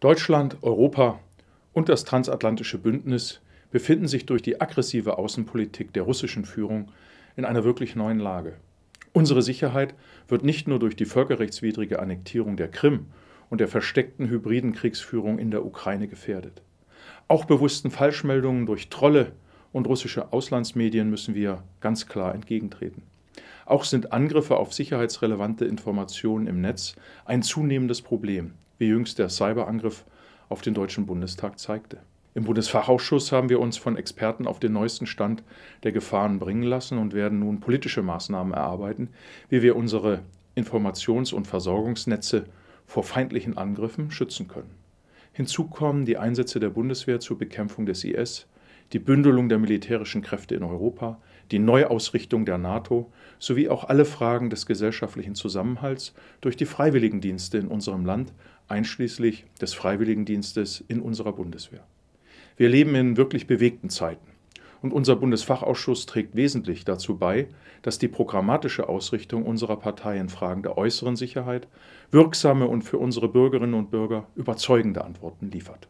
Deutschland, Europa und das transatlantische Bündnis befinden sich durch die aggressive Außenpolitik der russischen Führung in einer wirklich neuen Lage. Unsere Sicherheit wird nicht nur durch die völkerrechtswidrige Annektierung der Krim und der versteckten hybriden Kriegsführung in der Ukraine gefährdet. Auch bewussten Falschmeldungen durch Trolle und russische Auslandsmedien müssen wir ganz klar entgegentreten. Auch sind Angriffe auf sicherheitsrelevante Informationen im Netz ein zunehmendes Problem wie jüngst der Cyberangriff auf den Deutschen Bundestag zeigte. Im Bundesfachausschuss haben wir uns von Experten auf den neuesten Stand der Gefahren bringen lassen und werden nun politische Maßnahmen erarbeiten, wie wir unsere Informations- und Versorgungsnetze vor feindlichen Angriffen schützen können. Hinzu kommen die Einsätze der Bundeswehr zur Bekämpfung des IS, die Bündelung der militärischen Kräfte in Europa, die Neuausrichtung der NATO sowie auch alle Fragen des gesellschaftlichen Zusammenhalts durch die Freiwilligendienste in unserem Land, einschließlich des Freiwilligendienstes in unserer Bundeswehr. Wir leben in wirklich bewegten Zeiten und unser Bundesfachausschuss trägt wesentlich dazu bei, dass die programmatische Ausrichtung unserer Partei in Fragen der äußeren Sicherheit wirksame und für unsere Bürgerinnen und Bürger überzeugende Antworten liefert.